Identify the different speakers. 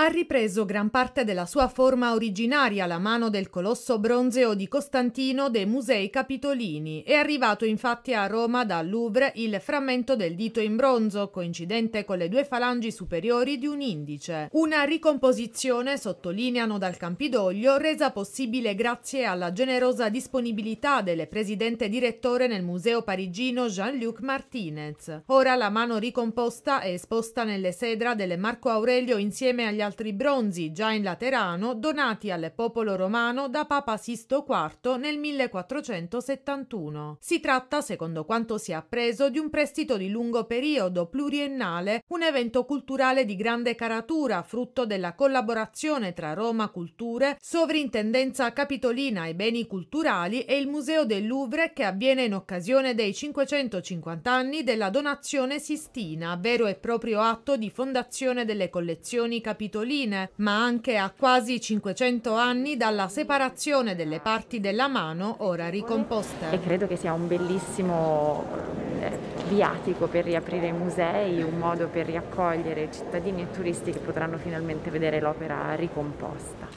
Speaker 1: ha ripreso gran parte della sua forma originaria la mano del colosso bronzeo di Costantino dei Musei Capitolini. È arrivato infatti a Roma dal Louvre il frammento del dito in bronzo, coincidente con le due falangi superiori di un indice. Una ricomposizione, sottolineano dal Campidoglio, resa possibile grazie alla generosa disponibilità del presidente direttore nel museo parigino Jean-Luc Martinez. Ora la mano ricomposta è esposta nelle sedra del Marco Aurelio insieme agli altri bronzi, già in Laterano, donati al popolo romano da Papa Sisto IV nel 1471. Si tratta, secondo quanto si è appreso, di un prestito di lungo periodo, pluriennale, un evento culturale di grande caratura, frutto della collaborazione tra Roma Culture, Sovrintendenza Capitolina e Beni Culturali e il Museo del Louvre che avviene in occasione dei 550 anni della donazione Sistina, vero e proprio atto di fondazione delle collezioni capitoline cartoline, ma anche a quasi 500 anni dalla separazione delle parti della mano ora ricomposte. E
Speaker 2: credo che sia un bellissimo eh, viatico per riaprire i musei, un modo per riaccogliere cittadini e turisti che potranno finalmente vedere l'opera ricomposta.